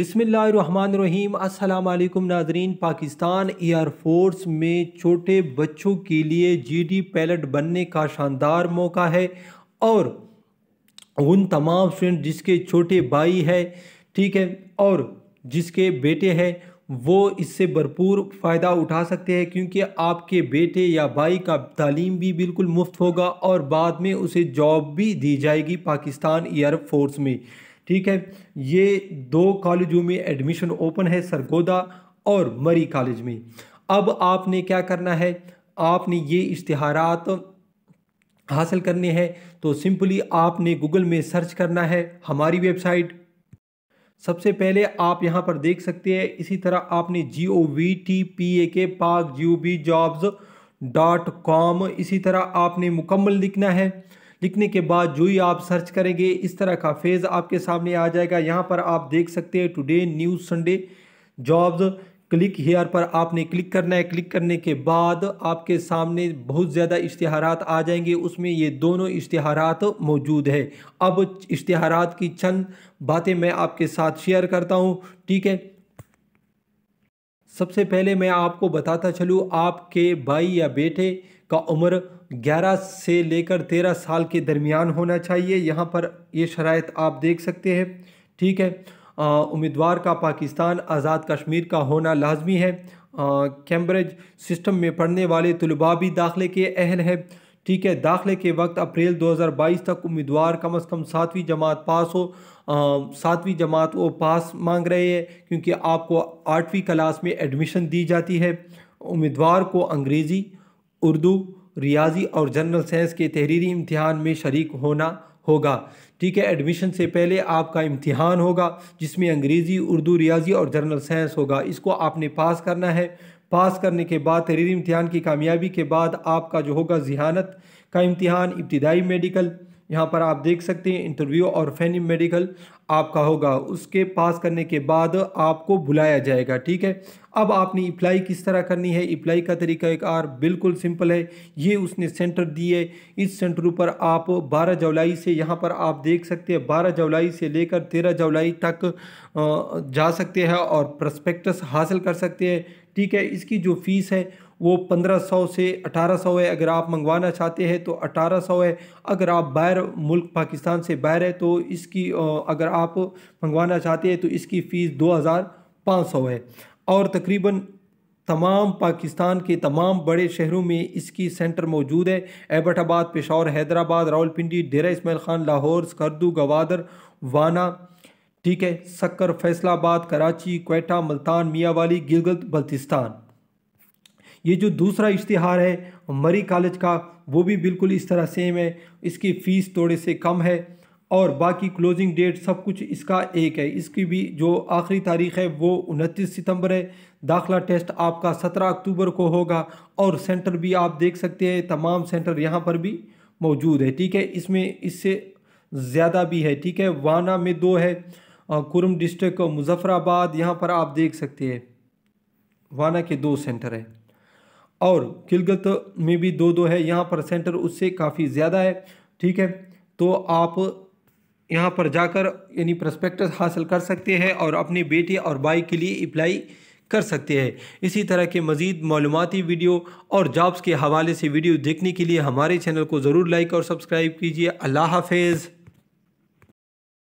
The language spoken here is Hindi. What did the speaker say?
बिसमीम असलकुम नाजरीन पाकिस्तान एयरफोर्स में छोटे बच्चों के लिए जीडी पैलट बनने का शानदार मौका है और उन तमाम स्टूडेंट जिसके छोटे भाई है ठीक है और जिसके बेटे हैं वो इससे भरपूर फ़ायदा उठा सकते हैं क्योंकि आपके बेटे या भाई का तालीम भी बिल्कुल मुफ्त होगा और बाद में उसे जॉब भी दी जाएगी पाकिस्तान एयर फोर्स में ठीक है ये दो कॉलेजों में एडमिशन ओपन है सरगोदा और मरी कॉलेज में अब आपने क्या करना है आपने ये इश्तहारात हासिल करने हैं तो सिंपली आपने गूगल में सर्च करना है हमारी वेबसाइट सबसे पहले आप यहाँ पर देख सकते हैं इसी तरह आपने G O V T P A K Pak G O B jobs dot com इसी तरह आपने मुकम्मल लिखना है लिखने के बाद जो ही आप सर्च करेंगे इस तरह का फेज़ आपके सामने आ जाएगा यहाँ पर आप देख सकते हैं today news Sunday jobs click here पर आपने क्लिक करना है क्लिक करने के बाद आपके सामने बहुत ज़्यादा इश्तहार आ जाएंगे उसमें ये दोनों इश्तहार मौजूद है अब इश्तहार की चंद बातें मैं आपके साथ शेयर करता हूँ ठीक है सबसे पहले मैं आपको बताता चलूँ आपके भाई या बेटे का उम्र 11 से लेकर 13 साल के दरमियान होना चाहिए यहाँ पर ये शरात आप देख सकते हैं ठीक है उम्मीदवार का पाकिस्तान आज़ाद कश्मीर का होना लाजमी है कैम्ब्रिज सिस्टम में पढ़ने वाले तलबा भी दाखिले के अहल है ठीक है दाखिले के वक्त अप्रैल 2022 तक उम्मीदवार कम अज़ कम सातवीं जमात पास हो सातवीं जमात वो पास मांग रहे हैं क्योंकि आपको आठवीं क्लास में एडमिशन दी जाती है उम्मीदवार को अंग्रेज़ी उर्दू रियाजी और जनरल साइंस के तहरीरी इम्तहान में शरीक होना होगा ठीक है एडमिशन से पहले आपका इम्तिहान होगा जिसमें अंग्रेज़ी उर्दू रियाजी और जनरल साइंस होगा इसको आपने पास करना है पास करने के बाद तहरीरी इम्तहान की कामयाबी के बाद आपका जो होगा जहानत का इम्तहान इब्तदाई मेडिकल यहाँ पर आप देख सकते हैं इंटरव्यू और फैनी मेडिकल आपका होगा उसके पास करने के बाद आपको बुलाया जाएगा ठीक है अब आपने अप्लाई किस तरह करनी है अप्लाई का तरीका एक आर बिल्कुल सिंपल है ये उसने सेंटर दिए इस सेंटर पर आप 12 जुलाई से यहाँ पर आप देख सकते हैं 12 जुलाई से लेकर 13 जुलाई तक जा सकते हैं और प्रस्पेक्टस हासिल कर सकते हैं ठीक है इसकी जो फीस है वो 1500 से 1800 है अगर आप मंगवाना चाहते हैं तो 1800 है अगर आप बाहर मुल्क पाकिस्तान से बाहर है तो इसकी अगर आप मंगवाना चाहते हैं तो इसकी फ़ीस 2500 है और तकरीबन तमाम पाकिस्तान के तमाम बड़े शहरों में इसकी सेंटर मौजूद है एबटाबाद पेशावर हैदराबाद रावलपिंडी डेरा इसमाइल खान लाहौर स्कर्दू गवादर वाना ठीक है सक्कर फैसलाबाद कराची कोयटा मुल्तान मियाँ वाली गिलगत बल्तिस्तान ये जो दूसरा इश्तिहार है मरी कॉलेज का वो भी बिल्कुल इस तरह सेम है इसकी फ़ीस थोड़े से कम है और बाकी क्लोजिंग डेट सब कुछ इसका एक है इसकी भी जो आखिरी तारीख है वो उनतीस सितंबर है दाखला टेस्ट आपका सत्रह अक्टूबर को होगा और सेंटर भी आप देख सकते हैं तमाम सेंटर यहाँ पर भी मौजूद है ठीक है इसमें इससे ज़्यादा भी है ठीक है वाना में दो है कुरम डिस्ट्रिक्ट मुजफ़राबाद यहाँ पर आप देख सकते हैं वाना के दो सेंटर हैं और किलगत में भी दो दो है यहाँ पर सेंटर उससे काफ़ी ज़्यादा है ठीक है तो आप यहाँ पर जाकर यानी प्रस्पेक्टस हासिल कर सकते हैं और अपने बेटे और भाई के लिए अप्लाई कर सकते हैं इसी तरह के मज़ीद मालूमती वीडियो और जॉब्स के हवाले से वीडियो देखने के लिए हमारे चैनल को ज़रूर लाइक और सब्सक्राइब कीजिए अल्लाह हाफिज़